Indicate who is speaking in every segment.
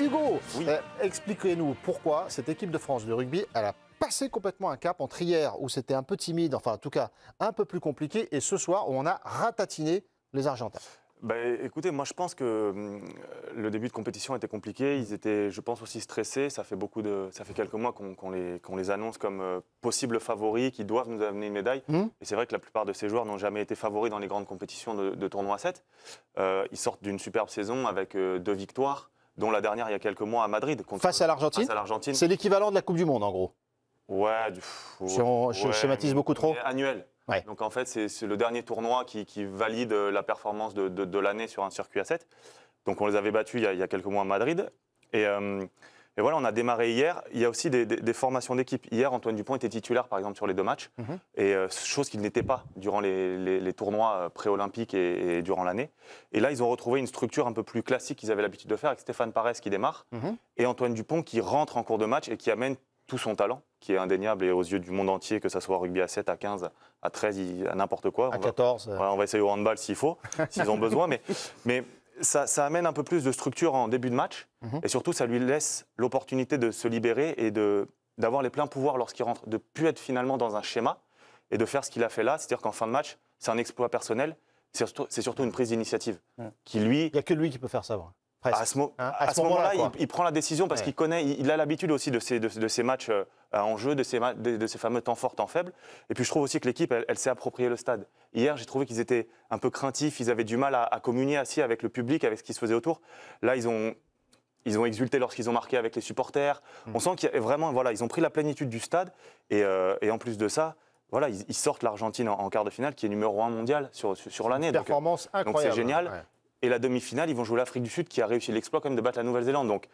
Speaker 1: Hugo, euh, expliquez-nous pourquoi cette équipe de France de rugby, a passé complètement un cap entre hier, où c'était un peu timide, enfin en tout cas un peu plus compliqué, et ce soir, où on a ratatiné les Argentins.
Speaker 2: Ben, écoutez, moi je pense que euh, le début de compétition était compliqué. Ils étaient, je pense, aussi stressés. Ça fait, beaucoup de, ça fait quelques mois qu'on les, annonce comme euh, possibles favoris qui doivent nous amener une médaille. Hum. Et c'est vrai que la plupart de ces joueurs n'ont jamais été favoris dans les grandes compétitions de, tournoi 7. ils sortent d'une superbe saison avec deux victoires dont la dernière il y a quelques mois à Madrid. Contre, face à l'Argentine C'est
Speaker 1: l'équivalent de la Coupe du Monde,
Speaker 2: en gros. Ouais, si on schématise beaucoup trop. Annuel. Donc en fait, c'est le dernier tournoi qui, valide euh, la performance de, de, l'année sur un circuit à 7. Donc on les avait battus il y a, quelques mois à Madrid. Et. Euh, mais voilà, on a démarré hier. Il y a aussi des, formations d'équipe. Hier, Antoine Dupont était titulaire, par exemple, sur les deux matchs. Mhm. Et euh, chose qu'il n'était pas durant les, tournois euh, pré-olympiques et, durant l'année. Et là, ils ont retrouvé une structure un peu plus classique qu'ils avaient l'habitude de faire, avec Stéphane Parès qui démarre mhm. et Antoine Dupont qui rentre en cours de match et qui amène tout son talent, qui est indéniable et aux yeux du monde entier, que ce soit rugby à 7, à 15, à 13, à n'importe quoi. À on 14. on va essayer au handball s'il faut, s'ils ont besoin. Mais, mais ça, ça, amène un peu plus de structure en début de match. Mhm. Et surtout, ça lui laisse l'opportunité de se libérer et d'avoir les pleins pouvoirs lorsqu'il rentre, de ne plus être finalement dans un schéma et de faire ce qu'il a fait là. C'est-à-dire qu'en fin de match, c'est un exploit personnel. C'est surtout, une prise d'initiative. Qui lui. Il n'y a que lui qui peut faire ça. À ce, hein, moment-là, il, prend la décision parce qu'il connaît, il, a l'habitude aussi de ces, de, ces matchs euh, en jeu, de ces, de, ces fameux temps forts, temps faibles. Et puis je trouve aussi que l'équipe, elle, s'est appropriée le stade. Hier, j'ai trouvé qu'ils étaient un peu craintifs, ils avaient du mal à, communier assis avec le public, avec ce qui se faisait autour. Là, ils ont, ils ont exulté lorsqu'ils ont marqué avec les supporters. Mmh. On sent qu'ils vraiment, voilà, ils ont pris la plénitude du stade. Et, euh, en plus de ça, voilà, ils, sortent l'Argentine en, quart de finale, qui est numéro un mondial sur, sur l'année. Performance
Speaker 1: incroyable. Euh, donc c'est hein. génial.
Speaker 2: Et la demi-finale, ils vont jouer l'Afrique du Sud qui a réussi l'exploit quand même de battre la Nouvelle-Zélande. Donc,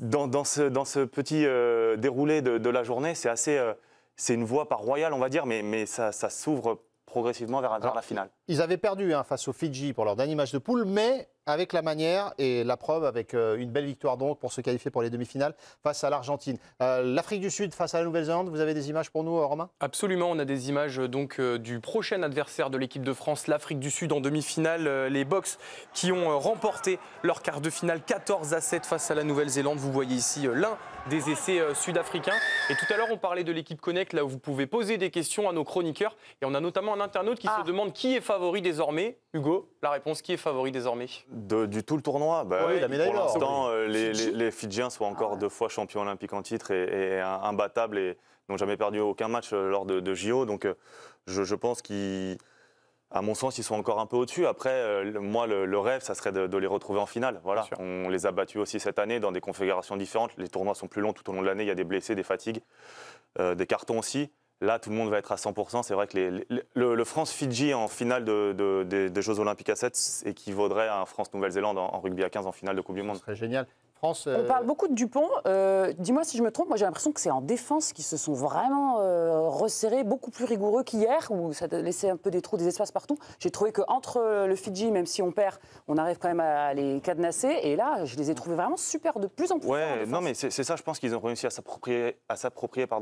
Speaker 2: dans, ce, dans, ce, petit euh, déroulé de, la journée, c'est assez, euh, c'est une voie par royale, on va dire, mais, mais ça, s'ouvre progressivement vers, la finale.
Speaker 1: Ils avaient perdu hein, face aux Fidji pour leur dernier match de poule, mais avec la manière et la preuve, avec euh, une belle victoire donc pour se qualifier pour les demi-finales face à l'Argentine. Euh, L'Afrique du Sud face à la Nouvelle-Zélande, vous avez des images pour nous, euh, Romain
Speaker 2: Absolument, on a des images donc du prochain adversaire de l'équipe de France, l'Afrique du Sud en demi-finale. les Box qui ont remporté leur quart de finale 14 à 7 face à la Nouvelle-Zélande. Vous voyez ici l'un des essais sud-africains. Et tout à l'heure, on parlait de l'équipe Connect, là où vous pouvez poser des questions à nos chroniqueurs. Et on a notamment un internaute qui se ah. demande qui est favori désormais Hugo, la réponse qui est favori désormais Du tout le tournoi bah la Pour l'instant, euh, les, Fidjiens sont encore ah deux fois champions olympiques en titre et, imbattables et n'ont jamais perdu aucun match euh, lors de, JO. Donc euh, je, pense qu'à mon sens, ils sont encore un peu au-dessus. Après, moi, le, rêve, ça serait de, les retrouver en finale. Voilà. On les a battus aussi cette année dans des configurations différentes. Les tournois sont plus longs tout au long de l'année. Il y a des blessés, des fatigues, des cartons aussi. Là, tout le monde va être à 100%. C'est vrai que le, France-Fidji en finale des Jeux Olympiques à 7 équivaudrait à un France-Nouvelle-Zélande en, en, rugby à 15 en finale de Coupe du Monde. Ce serait génial. On euh,
Speaker 3: parle beaucoup de Dupont. Euh, dis-moi si je me trompe, moi j'ai l'impression que c'est en défense qu'ils se sont vraiment euh, resserrés, beaucoup plus rigoureux qu'hier, où ça laissait un peu des trous, des espaces partout. J'ai trouvé qu'entre le Fidji, même si on perd, on arrive quand même à les cadenasser. Et là, je les ai mm. trouvés vraiment super, de plus en plus.
Speaker 2: Ouais, non mais c'est ça, je pense qu'ils ont réussi à s'approprier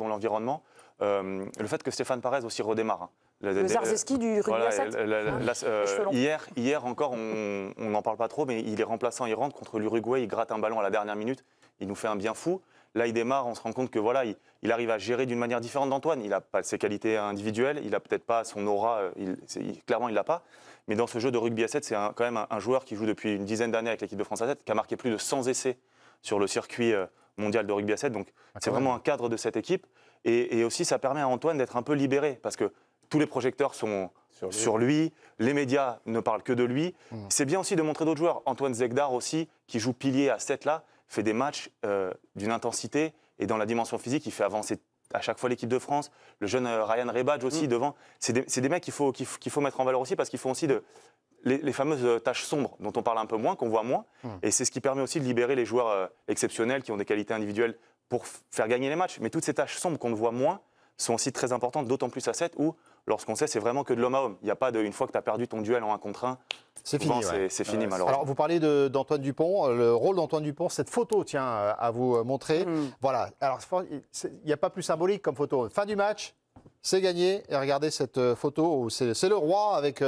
Speaker 2: l'environnement. le fait que Stéphane Parez aussi redémarre. Hein le e. Zarzeski du rugby à euh, hier, hier encore, on n'en parle pas trop, mais il est remplaçant, il rentre contre l'Uruguay, il gratte un ballon à la dernière minute, il nous fait un bien fou. Là, il démarre, on se rend compte que voilà, il, arrive à gérer d'une manière différente d'Antoine. Il n'a pas ses qualités individuelles, il n'a peut-être pas son aura, euh, clairement, il ne l'a pas. Mais dans ce jeu de rugby à 7, c'est quand même un, joueur qui joue depuis une dizaine d'années avec l'équipe de France à 7, qui a marqué plus de 100 essais sur le circuit euh, mondial de rugby à 7. Donc, c'est vraiment un cadre de cette équipe. Et, et aussi, ça permet à Antoine d'être un peu libéré, parce que tous les projecteurs sont sur lui. les médias ne parlent que de lui. Hmm. C'est bien aussi de montrer d'autres joueurs. Antoine Zegdar aussi, qui joue pilier à 7 là, fait des matchs euh, d'une intensité et dans la dimension physique, il fait avancer à chaque fois l'équipe de France. Le jeune euh, Ryan Rebadge aussi hmm. devant. C'est des, des, mecs qu'il faut, mettre en valeur aussi parce qu'ils font aussi de, les, fameuses euh, tâches sombres dont on parle un peu moins, qu'on voit moins. Hmm. Et c'est ce qui permet aussi de libérer les joueurs exceptionnels qui ont des qualités individuelles pour faire gagner les matchs. Mais toutes ces tâches sombres qu'on ne voit moins, sont aussi très importantes, d'autant plus à 7 où, lorsqu'on sait, c'est vraiment que de l'homme à homme. Il n'y a pas de, une fois que tu as perdu ton duel en un contre 1, c'est fini, c'est, euh, fini malheureusement. Alors
Speaker 1: vous parlez d'Antoine Dupont, euh, le rôle d'Antoine Dupont, cette photo, tient euh, à vous montrer. Mm. Voilà, alors il n'y a pas plus symbolique comme photo. Fin du match, c'est gagné. Et regardez cette photo où c'est, le roi avec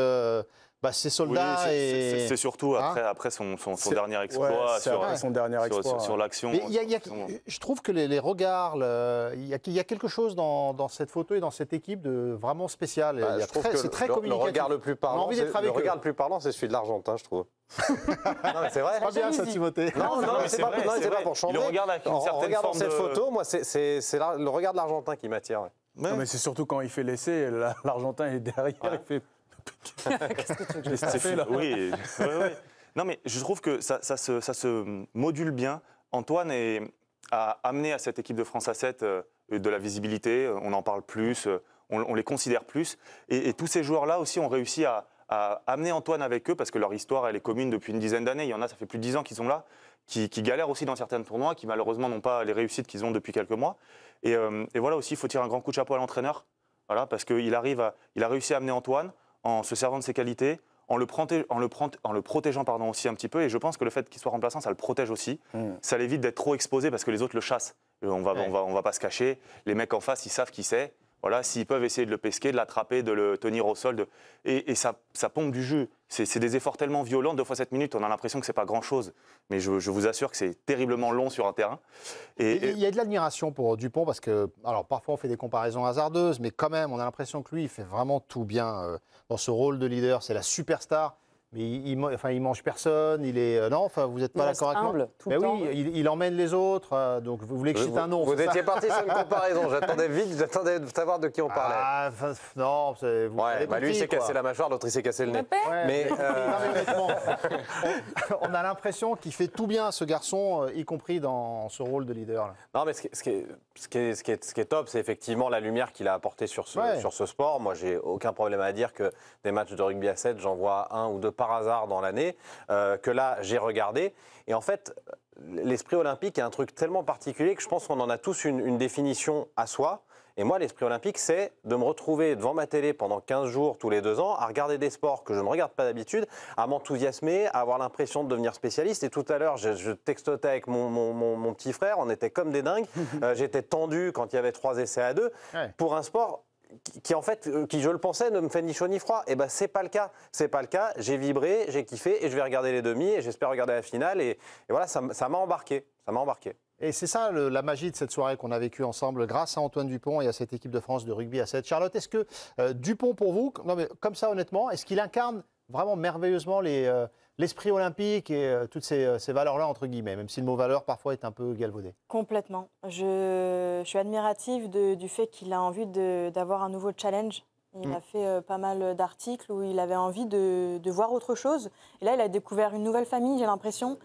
Speaker 1: bah, soldats et... C'est surtout hein
Speaker 2: après, son, dernier exploit. sur, l'action. Je
Speaker 1: trouve que les, regards, il, y a, quelque chose dans, cette photo et dans cette équipe de vraiment spécial. Bah, c'est très communicatif. Le regard le plus parlant, le le
Speaker 3: c'est celui de l'Argentin, hein, je trouve. c'est vrai. Pas bien ça, Timothée. Non, non, non c'est pas, pour changer. Il regarde avec regardant cette photo, moi, c'est le regard de l'Argentin qui m'attire.
Speaker 2: Mais, c'est surtout quand il fait l'essai, l'Argentin est derrière, il fait Qu'est-ce que tu Oui, Non, mais je trouve que ça, se, module bien. Antoine est, a amené à cette équipe de France à 7 euh, de la visibilité, on en parle plus, euh, on, les considère plus. Et, tous ces joueurs-là aussi ont réussi à, amener Antoine avec eux, parce que leur histoire, elle est commune depuis une dizaine d'années. Il y en a, ça fait plus de dix ans qu'ils sont là, qui, galèrent aussi dans certains tournois, qui malheureusement n'ont pas les réussites qu'ils ont depuis quelques mois. Et, euh, voilà aussi, il faut tirer un grand coup de chapeau à l'entraîneur, voilà, parce qu'il arrive, il a réussi à amener Antoine en se servant de ses qualités, en le, en en le protégeant pardon, aussi un petit peu. Et je pense que le fait qu'il soit remplaçant, ça le protège aussi. Hmm. Ça l'évite d'être trop exposé parce que les autres le chassent. Euh, on va, va, on va pas se cacher. Les mecs en face, ils savent qui c'est. Voilà, s'ils peuvent essayer de le pesquer, de l'attraper, de le tenir au sol, et, ça, ça, pompe du jus c'est des efforts tellement violents, deux fois sept minutes, on a l'impression que c'est pas grand-chose. Mais je, vous assure que c'est terriblement long sur un terrain. Il
Speaker 1: y a de l'admiration pour Dupont parce que, alors parfois on fait des comparaisons hasardeuses, mais quand même, on a l'impression que lui, il fait vraiment tout bien euh, dans ce rôle de leader. C'est la superstar mais il, enfin, il mange personne, il est. Euh, non, enfin, vous n'êtes pas d'accord avec moi. mais ben oui, Il, emmène les autres, euh, donc vous voulez que je un nom. Vous étiez parti sur une comparaison, j'attendais
Speaker 3: vite, j'attendais de savoir de qui on parlait. Ah, non, vous bah, lui, il s'est cassé la mâchoire, l'autre, il s'est cassé le nez. mais. Euh,
Speaker 1: on a l'impression qu'il fait tout bien, ce garçon, y compris dans ce rôle de leader.
Speaker 3: Non, mais ce qui, ce est, ce qui, top, c'est effectivement la lumière qu'il a apportée sur sur ce sport. Moi, j'ai aucun problème à dire que des matchs de rugby à 7, j'en vois un ou deux par hasard dans l'année, euh, que là, j'ai regardé. Et en fait, l'esprit olympique est un truc tellement particulier que je pense qu'on en a tous une, définition à soi. Et moi, l'esprit olympique, c'est de me retrouver devant ma télé pendant 15 jours tous les deux ans, à regarder des sports que je ne regarde pas d'habitude, à m'enthousiasmer, à avoir l'impression de devenir spécialiste. Et tout à l'heure, je, je, textotais avec mon, mon, petit frère, on était comme des dingues. Euh, j'étais tendu quand il y avait trois essais à deux. Pour un sport qui en fait, euh, qui je le pensais, ne me fait ni chaud ni froid. Et eh ben c'est pas le cas, c'est pas le cas. J'ai vibré, j'ai kiffé et je vais regarder les demi et j'espère regarder la finale. Et, voilà, ça m'a embarqué, ça m'a embarqué.
Speaker 1: Et c'est ça la magie de cette soirée qu'on a vécue ensemble grâce à Antoine Dupont et à cette équipe de France de rugby à 7. Charlotte, est-ce que euh, Dupont pour vous, comme ça honnêtement, est-ce qu'il incarne vraiment merveilleusement les, euh, l'esprit olympique et euh, toutes euh, ces, valeurs-là, entre guillemets, même si le mot valeur parfois est un peu galvaudé.
Speaker 2: Complètement. Je, suis admirative du fait qu'il a envie d'avoir un nouveau challenge. Il mm. a fait euh, pas mal d'articles où il avait envie de, voir autre chose. Et là, il a découvert une nouvelle famille, j'ai l'impression.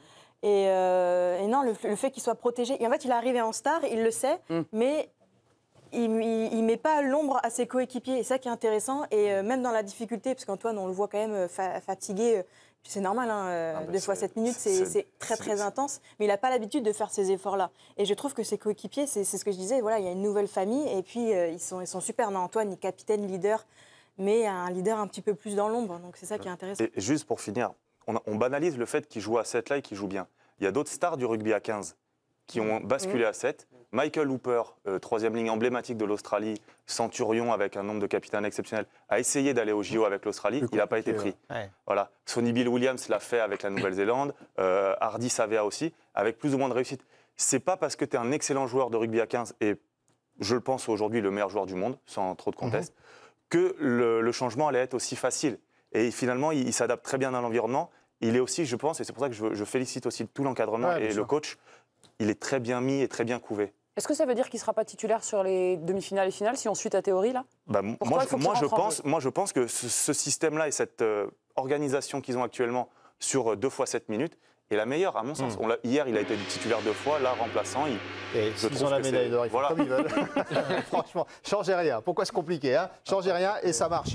Speaker 2: Et, non, le, fait qu'il soit protégé. en fait, il est arrivé en star, il le sait, mm. mais il, ne met pas l'ombre à ses coéquipiers. Et ça qui est intéressant. Et même dans la difficulté, parce qu'Antoine, on le voit quand même fatigué c'est normal, hein, euh, ah, bah, deux fois sept minutes, c'est très très intense, mais il n'a pas l'habitude de faire ces efforts-là. Et je trouve que ses coéquipiers, c'est ce que je disais, voilà, il y a une nouvelle famille, et puis euh, ils, sont, ils sont super. Hein. Antoine, il capitaine, leader, mais un leader un petit peu plus dans l'ombre, donc c'est ça qui est intéressant. juste pour finir, on, banalise le fait qu'il joue à 7 là et qu'il joue bien. Il y a d'autres stars du rugby à 15 qui ont mmh. basculé mmh. à 7 Michael Hooper, euh, troisième ligne emblématique de l'Australie, centurion avec un nombre de capitaines exceptionnels, a essayé d'aller au JO avec l'Australie. Il n'a pas été pris. Voilà. Sonny Bill Williams l'a fait avec la Nouvelle-Zélande. Euh, Hardy Savea aussi, avec plus ou moins de réussite. C'est pas parce que tu es un excellent joueur de rugby à 15 et je le pense aujourd'hui le meilleur joueur du monde, sans trop de mhm. conteste, que le, changement allait être aussi facile. Et finalement, il, s'adapte très bien à l'environnement. Il est aussi, je pense, et c'est pour ça que je, félicite aussi tout l'encadrement et le coach, il est très bien mis et très bien couvé.
Speaker 3: Est-ce que ça veut dire qu'il ne sera pas titulaire sur les demi-finales et finales si on suit ta théorie là
Speaker 2: bah, moi, je pense, moi, je pense que ce, système-là et cette euh, organisation qu'ils ont actuellement sur euh, deux fois 7 minutes est la meilleure, à mon sens. Hmm. hier, il a été titulaire deux fois, là, remplaçant. et ils ont la médaille d'or, comme ils veulent.
Speaker 1: Franchement, changez rien. Pourquoi se compliquer hein Changez rien et ça marche.